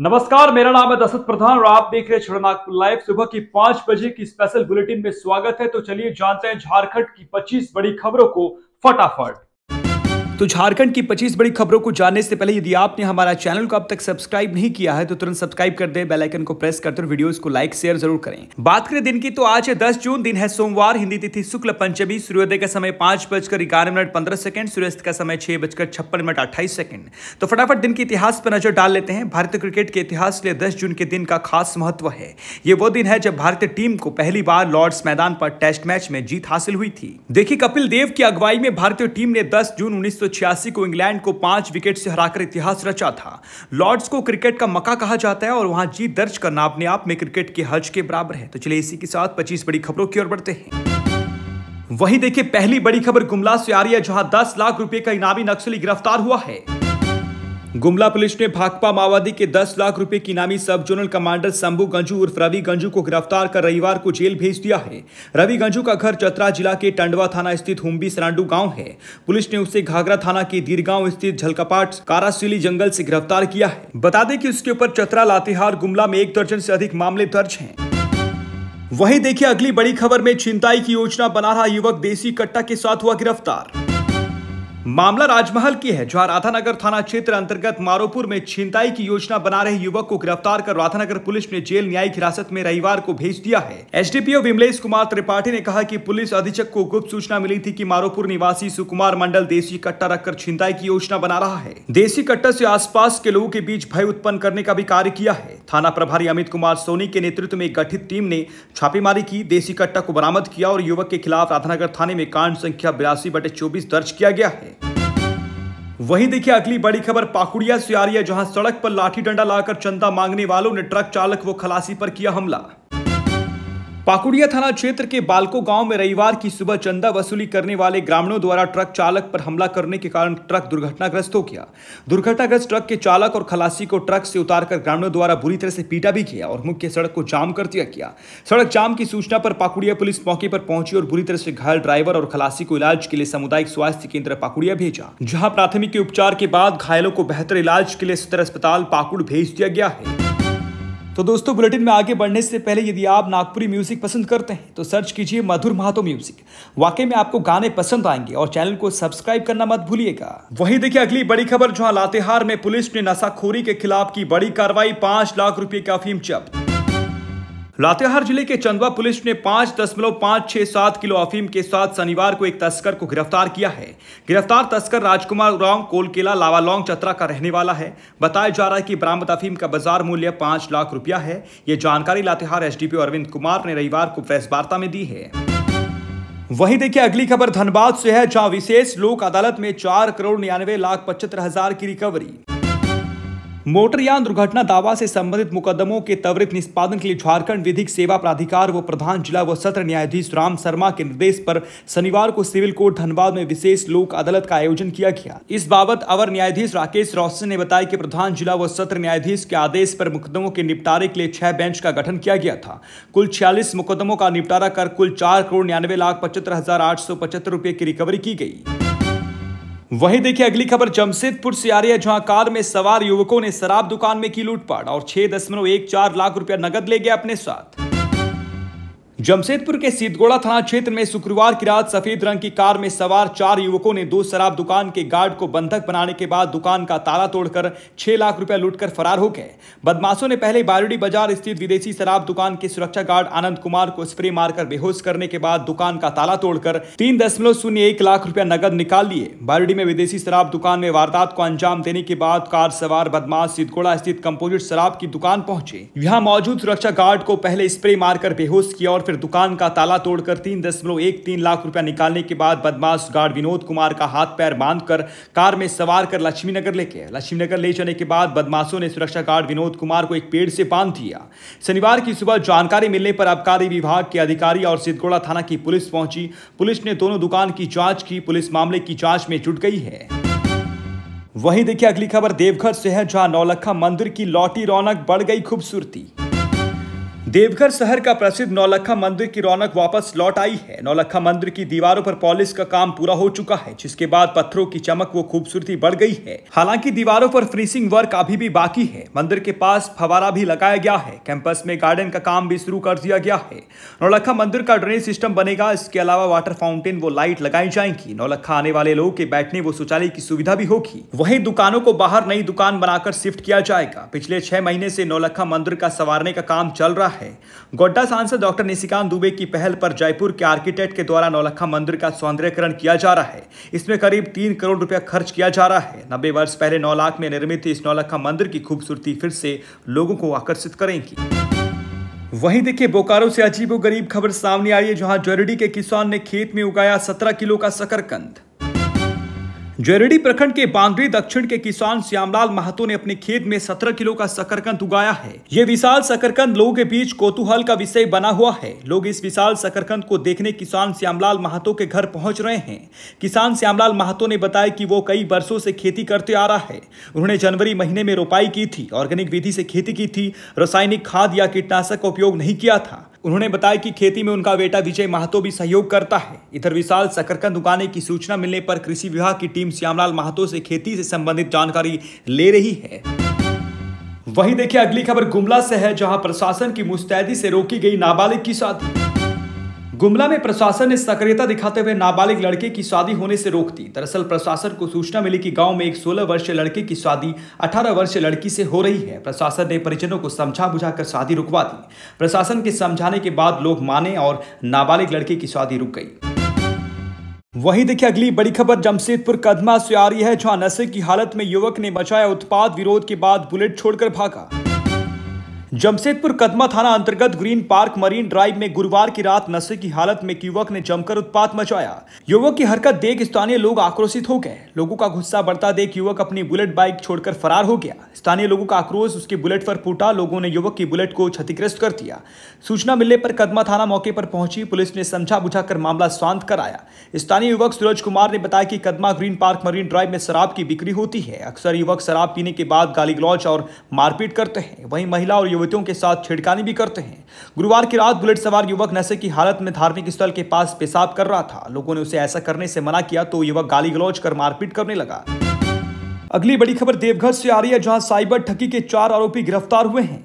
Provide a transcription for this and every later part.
नमस्कार मेरा नाम है दशरथ प्रधान और आप देख रहे हैं नागपुर लाइव सुबह की पांच बजे की स्पेशल बुलेटिन में स्वागत है तो चलिए जानते हैं झारखंड की पच्चीस बड़ी खबरों को फटाफट तो झारखंड की 25 बड़ी खबरों को जानने से पहले यदि आपने हमारा चैनल को अब तक सब्सक्राइब नहीं किया है तो तुरंत सब्सक्राइब कर दे बेल आइकन को प्रेस करते और वीडियोस को लाइक शेयर जरूर करें बात करें दिन की तो आज है 10 जून दिन है सोमवार हिंदी तिथि शुक्ल पंचमी सूर्योदय का समय पांच बजकर ग्यारह मिनट पंद्रह सेकंड सूर्यास्त का समय छह बजकर छप्पन मिनट अट्ठाईस सेकंड तो फटाफट दिन के इतिहास पर नजर डाल लेते हैं भारतीय क्रिकेट के इतिहास के लिए दस जून के दिन का खास महत्व है ये वो दिन है जब भारतीय टीम को पहली बार लॉर्ड्स मैदान पर टेस्ट मैच में जीत हासिल हुई थी देखिए कपिल देव की अगुवाई में भारतीय टीम ने दस जून उन्नीस को इंग्लैंड को पांच विकेट से हराकर इतिहास रचा था लॉर्ड्स को क्रिकेट का मका कहा जाता है और वहां जीत दर्ज करना अपने आप में क्रिकेट के हज के बराबर है तो चलिए इसी के साथ पच्चीस बड़ी खबरों की ओर बढ़ते हैं वहीं देखिए पहली बड़ी खबर गुमला से आ रही है जहां 10 लाख रुपए का इनामी नक्सली गिरफ्तार हुआ है गुमला पुलिस ने भाकपा माओवादी के 10 लाख रुपए की नामी सब जोनल कमांडर शंभू गंजू उर्फ रवि गंजू को गिरफ्तार कर रविवार को जेल भेज दिया है रवि गंजू का घर चतरा जिला के टंडवा थाना स्थित हुम्बी सरांडू गांव है पुलिस ने उसे घाघरा थाना के दीरगांव स्थित झलकापाट कारासिली जंगल से गिरफ्तार किया है बता दें की उसके ऊपर चतरा लातेहार गुमला में एक दर्जन से अधिक मामले दर्ज है वही देखिए अगली बड़ी खबर में छिंताई की योजना बना रहा युवक देसी कट्टा के साथ हुआ गिरफ्तार मामला राजमहल की है जहां राधानगर थाना क्षेत्र अंतर्गत मारोपुर में छिनताई की योजना बना रहे युवक को गिरफ्तार कर राधानगर पुलिस ने जेल न्यायिक हिरासत में रविवार को भेज दिया है एसडीपीओ विमलेश कुमार त्रिपाठी ने कहा कि पुलिस अधीक्षक को गुप्त सूचना मिली थी कि मारोपुर निवासी सुकुमार मंडल देसी कट्टा रखकर छिनताई की योजना बना रहा है देसी कट्टा से आस के लोगों के बीच भय उत्पन्न करने का भी कार्य किया है थाना प्रभारी अमित कुमार सोनी के नेतृत्व में गठित टीम ने छापेमारी की देसी कट्टा को बरामद किया और युवक के खिलाफ राधानगर थाने में कांड संख्या बिरासी बटे चौबीस दर्ज किया गया है वहीं देखिए अगली बड़ी खबर पाकुड़िया से आ रही है जहां सड़क पर लाठी डंडा लाकर चंदा मांगने वालों ने ट्रक चालक व खलासी पर किया हमला पाकुड़िया थाना क्षेत्र के बालको गांव में रविवार की सुबह चंदा वसूली करने वाले ग्रामीणों द्वारा ट्रक चालक पर हमला करने के कारण ट्रक दुर्घटनाग्रस्त हो गया दुर्घटनाग्रस्त ट्रक के चालक और खलासी को ट्रक से उतारकर ग्रामीणों द्वारा बुरी तरह से पीटा भी किया और मुख्य सड़क को जाम कर दिया गया सड़क जाम की सूचना पर पाकुड़िया पुलिस मौके पर पहुंची और बुरी तरह से घायल ड्राइवर और खलासी को इलाज के लिए सामुदायिक स्वास्थ्य केंद्र पाकुड़िया भेजा जहाँ प्राथमिक उपचार के बाद घायलों को बेहतर इलाज के लिए सदर अस्पताल पाकुड़ भेज दिया गया है तो दोस्तों बुलेटिन में आगे बढ़ने से पहले यदि आप नागपुरी म्यूजिक पसंद करते हैं तो सर्च कीजिए मधुर महातो म्यूजिक वाकई में आपको गाने पसंद आएंगे और चैनल को सब्सक्राइब करना मत भूलिएगा वहीं देखिए अगली बड़ी खबर जहां लातेहार में पुलिस ने नशाखोरी के खिलाफ की बड़ी कार्रवाई पांच लाख रुपए का अफीम जब्त लातेहार जिले के चंदवा पुलिस ने पांच दशमलव पांच छह सात किलो अफीम के साथ शनिवार को एक तस्कर को गिरफ्तार किया है गिरफ्तार तस्कर राजकुमार राव कोलकेला लावालोंग चतरा का रहने वाला है बताया जा रहा है कि बरामद अफीम का बाजार मूल्य पांच लाख रुपया है ये जानकारी लातेहार एसडीपीओ अरविंद कुमार ने रविवार को प्रेस वार्ता में दी है वहीं देखिए अगली खबर धनबाद से है जहां विशेष लोक अदालत में चार करोड़ निन्यानवे लाख पचहत्तर हजार की रिकवरी मोटरयान दुर्घटना दावा से संबंधित मुकदमों के त्वरित निष्पादन के लिए झारखंड विधिक सेवा प्राधिकार व प्रधान जिला व सत्र न्यायाधीश राम शर्मा के निर्देश पर शनिवार को सिविल कोर्ट धनबाद में विशेष लोक अदालत का आयोजन किया गया इस बाबत अवर न्यायाधीश राकेश रोशन ने बताया कि प्रधान जिला व सत्र न्यायाधीश के आदेश पर मुकदमों के निपटारे के लिए छह बेंच का गठन किया गया था कुल छियालीस मुकदमों का निपटारा कर कुल चार करोड़ निन्यानवे लाख पचहत्तर हजार आठ सौ पचहत्तर रुपये की रिकवरी की गई वहीं देखिए अगली खबर जमशेदपुर से आ रही है जहां कार में सवार युवकों ने शराब दुकान में की लूटपाट और छह दशमलव एक चार लाख रुपया नगद ले गया अपने साथ जमशेदपुर के सिद्धगोड़ा थाना क्षेत्र में शुक्रवार की रात सफेद रंग की कार में सवार चार युवकों ने दो शराब दुकान के गार्ड को बंधक बनाने के बाद दुकान का ताला तोड़कर छह लाख रुपया लूटकर फरार हो गए बदमाशों ने पहले बारूडी बाजार स्थित विदेशी शराब दुकान के सुरक्षा गार्ड आनंद कुमार को स्प्रे मारकर बेहोश करने के बाद दुकान का ताला तोड़कर तीन लाख रुपया नगद निकाल लिए बारूडी में विदेशी शराब दुकान में वारदात को अंजाम देने के बाद कार सवार बदमाश सिद्धगोड़ा स्थित कंपोजिट शराब की दुकान पहुंचे यहाँ मौजूद सुरक्षा गार्ड को पहले स्प्रे मारकर बेहोश किया और फिर जाकर दुकान का ताला तोड़कर तीन दशमलव एक तीन लाख रुपया निकालने के बाद बदमाश गार्ड विनोद कुमार का हाथ पैर बांधकर कार में सवार कर लक्ष्मीनगर ले गए लक्ष्मीनगर ले जाने के बाद बदमाशों ने सुरक्षा गार्ड विनोद कुमार को एक पेड़ से बांध दिया शनिवार की सुबह जानकारी मिलने पर आबकारी विभाग के अधिकारी और सिद्धगोड़ा थाना की पुलिस पहुंची पुलिस ने दोनों दुकान की जाँच की पुलिस मामले की जाँच में जुट गई है वहीं देखिए अगली खबर देवघर से है जहां नौलखा मंदिर की लौटी रौनक बढ़ गई खूबसूरती देवघर शहर का प्रसिद्ध नौलखा मंदिर की रौनक वापस लौट आई है नौलखा मंदिर की दीवारों पर पॉलिश का काम पूरा हो चुका है जिसके बाद पत्थरों की चमक व खूबसूरती बढ़ गई है हालांकि दीवारों पर फ्रीसिंग वर्क अभी भी बाकी है मंदिर के पास फवारा भी लगाया गया है कैंपस में गार्डन का काम भी शुरू कर दिया गया है नौलखा मंदिर का ड्रेनेज सिस्टम बनेगा इसके अलावा वाटर फाउंटेन वो लाइट लगाई जाएंगी नौलखा आने वाले लोगों के बैठने व शौचालय की सुविधा भी होगी वही दुकानों को बाहर नई दुकान बनाकर शिफ्ट किया जाएगा पिछले छह महीने से नौलखा मंदिर का संवारने का काम चल रहा है है गोड्डा सांसद डॉक्टर निशिकांत दुबे की पहल पर जयपुर के आर्किटेक्ट के द्वारा नौलखा मंदिर का सौंदर्यकरण किया जा रहा है इसमें करीब तीन करोड़ रुपया खर्च किया जा रहा है नब्बे वर्ष पहले नौ लाख में निर्मित इस नौलखा मंदिर की खूबसूरती फिर से लोगों को आकर्षित करेंगी वहीं देखिए बोकारो से अजीबोगरीब खबर सामने आई है जहां ज्वेलरी के किसान ने खेत में उगाया सत्रह किलो का शकरकंद जेरेडी प्रखंड के बांद्री दक्षिण के किसान श्यामलाल महतो ने अपने खेत में सत्रह किलो का शकरकंद उगाया है ये विशाल शकरकंद लोगों के बीच कोतूहल का विषय बना हुआ है लोग इस विशाल शकरकंद को देखने किसान श्यामलाल महतो के घर पहुंच रहे हैं किसान श्यामलाल महतो ने बताया कि वो कई वर्षों से खेती करते आ रहा है उन्होंने जनवरी महीने में रोपाई की थी ऑर्गेनिक विधि से खेती की थी रासायनिक खाद या कीटनाशक का उपयोग नहीं किया था उन्होंने बताया कि खेती में उनका बेटा विजय महतो भी सहयोग करता है इधर विशाल शकरकंद उगाने की सूचना मिलने पर कृषि विभाग की टीम श्यामलाल महतो से खेती से संबंधित जानकारी ले रही है वहीं देखिए अगली खबर गुमला से है जहां प्रशासन की मुस्तैदी से रोकी गई नाबालिग की शादी गुमला में प्रशासन ने सक्रियता दिखाते हुए नाबालिग लड़के की शादी होने से रोक दी दरअसल प्रशासन को सूचना मिली कि गांव में एक 16 वर्षीय लड़के की शादी 18 वर्षीय लड़की से हो रही है प्रशासन ने परिजनों को समझा बुझाकर शादी रुकवा दी प्रशासन के समझाने के बाद लोग माने और नाबालिग लड़के की शादी रुक गई वहीं देखिए अगली बड़ी खबर जमशेदपुर कदमा से आ रही है जहां नशे की हालत में युवक ने मचाया उत्पाद विरोध के बाद बुलेट छोड़कर भागा जमशेदपुर कदमा थाना अंतर्गत ग्रीन पार्क मरीन ड्राइव में गुरुवार की रात नशे की हालत में एक युवक ने जमकर उत्पात मचाया युवक की हरकत देख स्थानीय लोग आक्रोशित हो गए लोगों का गुस्सा बढ़ता देख युवक अपनी बुलेट बाइक छोड़कर फरार हो गया स्थानीय लोगों का आक्रोश उसके बुलेट पर फूटा लोगों ने युवक की बुलेट को क्षतिग्रस्त कर दिया सूचना मिलने पर कदमा थाना मौके पर पहुंची पुलिस ने समझा बुझा मामला शांत कराया स्थानीय युवक सूरज कुमार ने बताया कि Kadma Green Park Marine Drive में शराब की बिक्री होती है अक्सर युवक शराब पीने के बाद गाली गलौज और मारपीट करते हैं वही महिला और युवक युवतियों के साथ छेड़खानी भी करते हैं गुरुवार की रात बुलेट सवार युवक नशे की हालत में धार्मिक स्थल के पास पेशाब कर रहा था लोगों ने उसे ऐसा करने से मना किया तो युवक गाली गलौज कर मारपीट करने लगा अगली बड़ी खबर देवघर से आ रही है जहां साइबर ठगी के चार आरोपी गिरफ्तार हुए हैं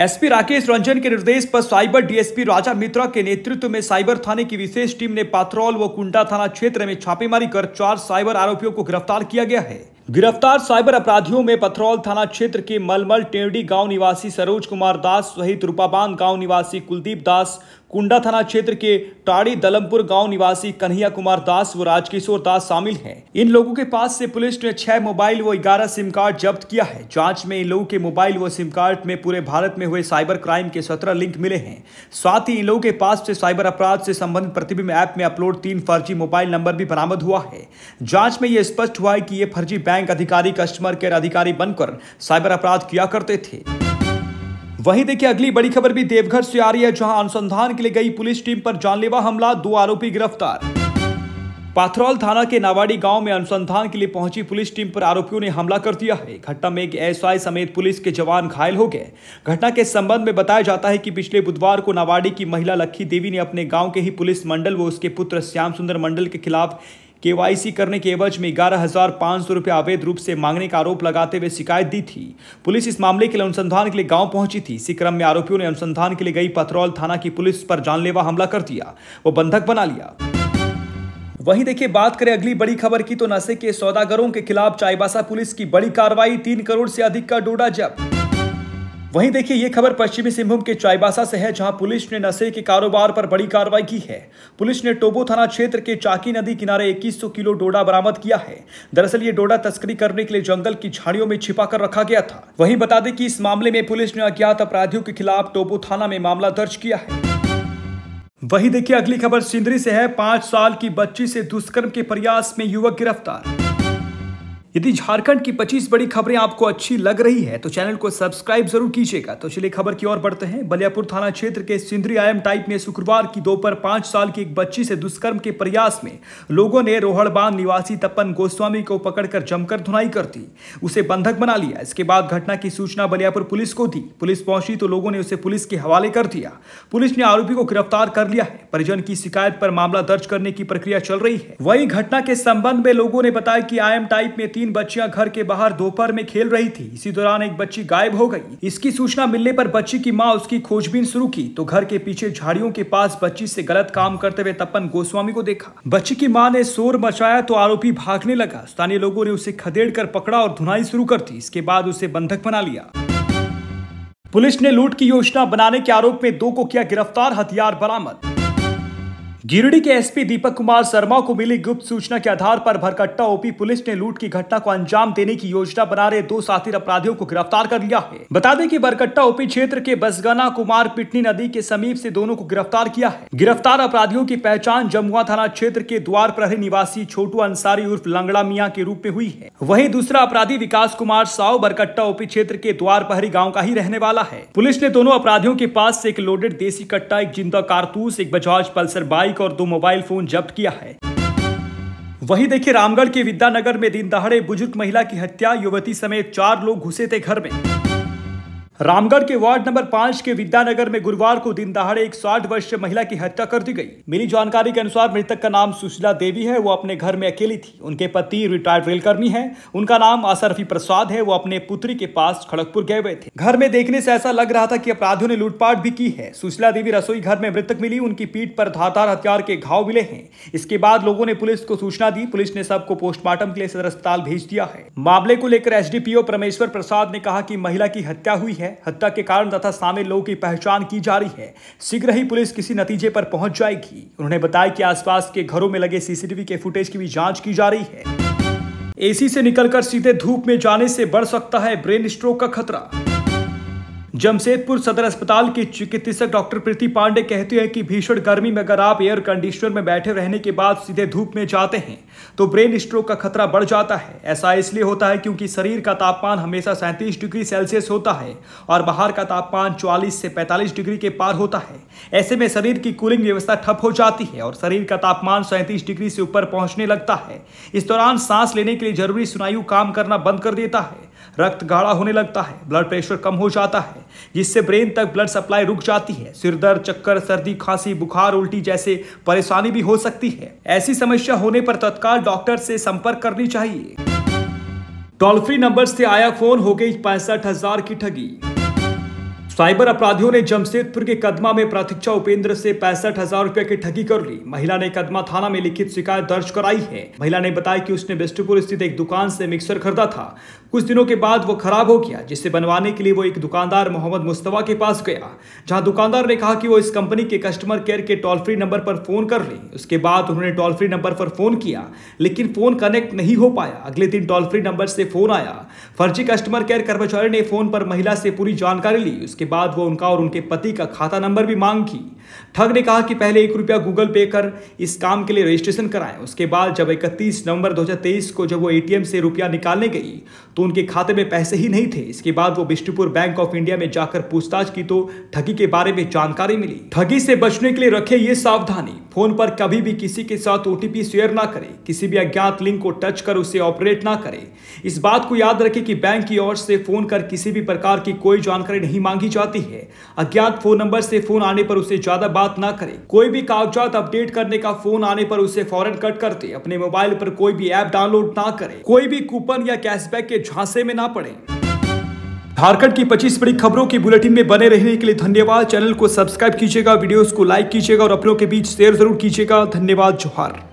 एसपी राकेश रंजन के निर्देश पर साइबर डीएसपी राजा मित्रा के नेतृत्व में साइबर थाने की विशेष टीम ने पाथरौल व कुंडा थाना क्षेत्र में छापेमारी कर चार साइबर आरोपियों को गिरफ्तार किया गया है गिरफ्तार साइबर अपराधियों में पथरौल थाना क्षेत्र के मलमल टेवड़ी गांव निवासी सरोज कुमार दास सहित रूपाबांध गांव निवासी कुलदीप दास कुंडा थाना क्षेत्र के टाड़ी दलमपुर गांव निवासी कन्हैया कुमार दास व राजकिशोर दास शामिल हैं इन लोगों के पास से पुलिस ने छह मोबाइल व ग्यारह सिम कार्ड जब्त किया है जांच में इन लोगों के मोबाइल व सिम कार्ड में पूरे भारत में हुए साइबर क्राइम के सत्रह लिंक मिले हैं साथ ही इन लोगों के पास से साइबर अपराध से संबंधित प्रतिबिंब ऐप में अपलोड तीन फर्जी मोबाइल नंबर भी बरामद हुआ है जांच में यह स्पष्ट हुआ है की ये फर्जी बैंक बैंक अधिकारी कस्टमर केयर अधिकारी बनकर साइबर अपराध किया करते थे वहीं देखिए अगली बड़ी खबर भी देवघर से आ रही है जहां अनुसंधान के लिए गई पुलिस टीम पर जानलेवा हमला दो आरोपी गिरफ्तार पाथरौल थाना के नावाड़ी गांव में अनुसंधान के लिए पहुंची पुलिस टीम पर आरोपियों ने हमला कर दिया है घटना में एक एसआई समेत पुलिस के जवान घायल हो गए घटना के संबंध में बताया जाता है कि पिछले बुधवार को नावाड़ी की महिला लखी देवी ने अपने गांव के ही पुलिस मंडल व उसके पुत्र श्याम सुंदर मंडल के खिलाफ केवाईसी करने के एवज में ग्यारह हजार पांच सौ रुपए अवैध रूप से मांगने का आरोप लगाते हुए शिकायत दी थी पुलिस इस मामले के लिए अनुसंधान के लिए गांव पहुंची थी इसी क्रम में आरोपियों ने अनुसंधान के लिए गई पथरौल थाना की पुलिस पर जानलेवा हमला कर दिया वो बंधक बना लिया वहीं देखिए बात करें अगली बड़ी खबर की तो नशे के सौदागरों के खिलाफ चाईबासा पुलिस की बड़ी कार्रवाई तीन करोड़ से अधिक का डोडा जब्त वहीं देखिए ये खबर पश्चिमी सिंहभूम के चाईबासा से है जहां पुलिस ने नशे के कारोबार पर बड़ी कार्रवाई की है पुलिस ने टोबो थाना क्षेत्र के चाकी नदी किनारे 2100 किलो डोडा बरामद किया है दरअसल ये डोडा तस्करी करने के लिए जंगल की झाड़ियों में छिपा कर रखा गया था वहीं बता दें कि इस मामले में पुलिस ने अज्ञात अपराधियों के खिलाफ टोबो थाना में मामला दर्ज किया है वही देखिए अगली खबर सिंदरी से है पांच साल की बच्ची से दुष्कर्म के प्रयास में युवक गिरफ्तार यदि झारखंड की 25 बड़ी खबरें आपको अच्छी लग रही है तो चैनल को सब्सक्राइब जरूर कीजिएगा तो चलिए खबर की ओर बढ़ते हैं बलियापुर थाना क्षेत्र के सिंधरी आयम टाइप में शुक्रवार की दोपहर पांच साल की एक बच्ची से दुष्कर्म के प्रयास में लोगों ने रोहड़ निवासी तपन गोस्वामी को पकड़कर जमकर धुनाई कर दी उसे बंधक बना लिया इसके बाद घटना की सूचना बलियापुर पुलिस को दी पुलिस पहुंची तो लोगों ने उसे पुलिस के हवाले कर दिया पुलिस ने आरोपी को गिरफ्तार कर लिया है परिजन की शिकायत पर मामला दर्ज करने की प्रक्रिया चल रही है वही घटना के संबंध में लोगों ने बताया की आयम टाइप में तीन बच्चियां घर के बाहर दोपहर में खेल रही थी इसी दौरान एक बच्ची गायब हो गई इसकी सूचना मिलने पर बच्ची की मां उसकी खोजबीन शुरू की तो घर के पीछे झाड़ियों के पास बच्ची से गलत काम करते हुए तपन गोस्वामी को देखा बच्ची की मां ने शोर मचाया तो आरोपी भागने लगा स्थानीय लोगों ने उसे खदेड़ कर पकड़ा और धुनाई शुरू कर दी इसके बाद उसे बंधक बना लिया पुलिस ने लूट की योजना बनाने के आरोप में दो को किया गिरफ्तार हथियार बरामद गिरिडीह के एसपी दीपक कुमार शर्मा को मिली गुप्त सूचना के आधार पर भरकट्टा ओपी पुलिस ने लूट की घटना को अंजाम देने की योजना बना रहे दो साथी अपराधियों को गिरफ्तार कर लिया है बता दें कि बरकट्टा ओपी क्षेत्र के बसगना कुमार पिटनी नदी के समीप से दोनों को गिरफ्तार किया है गिरफ्तार अपराधियों की पहचान जमुआ थाना क्षेत्र के द्वार प्रहरी निवासी छोटू अंसारी उर्फ लंगड़ा मिया के रूप में हुई है वही दूसरा अपराधी विकास कुमार साव बरकट्टा ओपी क्षेत्र के द्वार प्रहरी गाँव का ही रहने वाला है पुलिस ने दोनों अपराधियों के पास ऐसी एक लोडेड देसी कट्टा एक जिंदा कारतूस एक बजाज पल्सर बाइक बाइक और दो मोबाइल फोन जब्त किया है वहीं देखिए रामगढ़ के विद्यानगर में दिन दहाड़े बुजुर्ग महिला की हत्या युवती समेत चार लोग घुसे थे घर में रामगढ़ के वार्ड नंबर पांच के विद्यानगर में गुरुवार को दिन दहाड़े एक साठ वर्षीय महिला की हत्या कर दी गई मिली जानकारी के अनुसार मृतक का नाम सुशीला देवी है वो अपने घर में अकेली थी उनके पति रिटायर्ड रेलकर्मी है उनका नाम असरफी प्रसाद है वो अपने पुत्री के पास खड़गपुर गए हुए थे घर में देखने से ऐसा लग रहा था की अपराधियों ने लूटपाट भी की है सुशीला देवी रसोई घर में मृतक मिली उनकी पीठ पर धारदार हथियार के घाव मिले हैं इसके बाद लोगों ने पुलिस को सूचना दी पुलिस ने सबको पोस्टमार्टम के लिए सदर अस्पताल भेज दिया है मामले को लेकर एस परमेश्वर प्रसाद ने कहा की महिला की हत्या हुई है हत्या के कारण तथा शामिल लोगों की पहचान की जा रही है शीघ्र ही पुलिस किसी नतीजे पर पहुंच जाएगी उन्होंने बताया कि आसपास के घरों में लगे सीसीटीवी के फुटेज की भी जांच की जा रही है एसी से निकलकर सीधे धूप में जाने से बढ़ सकता है ब्रेन स्ट्रोक का खतरा जमशेदपुर सदर अस्पताल के चिकित्सक डॉक्टर प्रीति पांडे कहते हैं कि भीषण गर्मी में अगर आप एयर कंडीशनर में बैठे रहने के बाद सीधे धूप में जाते हैं तो ब्रेन स्ट्रोक का खतरा बढ़ जाता है ऐसा इसलिए होता है क्योंकि शरीर का तापमान हमेशा सैंतीस डिग्री सेल्सियस होता है और बाहर का तापमान चौवालीस से पैंतालीस डिग्री के पार होता है ऐसे में शरीर की कूलिंग व्यवस्था ठप हो जाती है और शरीर का तापमान सैंतीस डिग्री से ऊपर पहुंचने लगता है इस दौरान सांस लेने के लिए जरूरी सुनायु काम करना बंद कर देता है रक्त गाढ़ा होने लगता है ब्लड प्रेशर कम हो जाता है जिससे ब्रेन तक ब्लड सप्लाई रुक जाती है सिरदर्द चक्कर सर्दी खांसी बुखार उल्टी जैसे परेशानी भी हो सकती है ऐसी समस्या होने पर तत्काल डॉक्टर से संपर्क करनी चाहिए टोल फ्री नंबर से आया फोन हो गई पैंसठ हजार की ठगी साइबर अपराधियों ने जमशेदपुर के कदमा में प्रतीक्षा उपेंद्र से पैंसठ हजार रूपए की ठगी कर ली महिला ने कदमा थाना में लिखित शिकायत दर्ज कराई है महिला ने बताया कि उसने बिष्टुपुर स्थित एक दुकान से मिक्सर खरीदा था कुछ दिनों के बाद वो खराब हो गया जिसे बनवाने के लिए वो एक दुकानदार मोहम्मद मुस्तवा के पास गया जहां दुकानदार ने कहा कि वो इस कंपनी के कस्टमर केयर के टोल फ्री नंबर पर फोन कर ले उसके बाद उन्होंने टोल फ्री नंबर पर फोन किया लेकिन फोन कनेक्ट नहीं हो पाया अगले दिन टोल फ्री नंबर से फोन आया फर्जी कस्टमर केयर कर्मचारी ने फोन पर महिला से पूरी जानकारी ली उसके बाद वो उनका और उनके पति का खाता नंबर भी मांग की ठग ने कहा कि पहले एक रुपया गूगल पे कर इस काम के लिए रजिस्ट्रेशन कराएं उसके बाद जब इकतीस नवंबर 2023 को जब वो एटीएम से रुपया निकालने गई तो उनके खाते में पैसे ही नहीं थे इसके बाद वो बिष्टुपुर बैंक ऑफ इंडिया में जाकर पूछताछ की तो ठगी के बारे में जानकारी मिली ठगी से बचने के लिए रखे ये सावधानी फोन पर कभी भी किसी के साथ ओटीपी शेयर ना करें किसी भी अज्ञात लिंक को टच कर उसे ऑपरेट ना करें इस बात को याद रखें कि बैंक की ओर से फोन कर किसी भी प्रकार की कोई जानकारी नहीं मांगी जाती है अज्ञात फोन नंबर से फोन आने पर उसे ज्यादा बात ना करें कोई भी कागजात अपडेट करने का फोन आने पर उसे फॉरन कट करते अपने मोबाइल पर कोई भी ऐप डाउनलोड ना करे कोई भी कूपन या कैशबैक के झांसे में ना पड़े झारखंड की 25 बड़ी खबरों के बुलेटिन में बने रहने के लिए धन्यवाद चैनल को सब्सक्राइब कीजिएगा वीडियोस को लाइक कीजिएगा और अपनों के बीच शेयर जरूर कीजिएगा धन्यवाद जोहार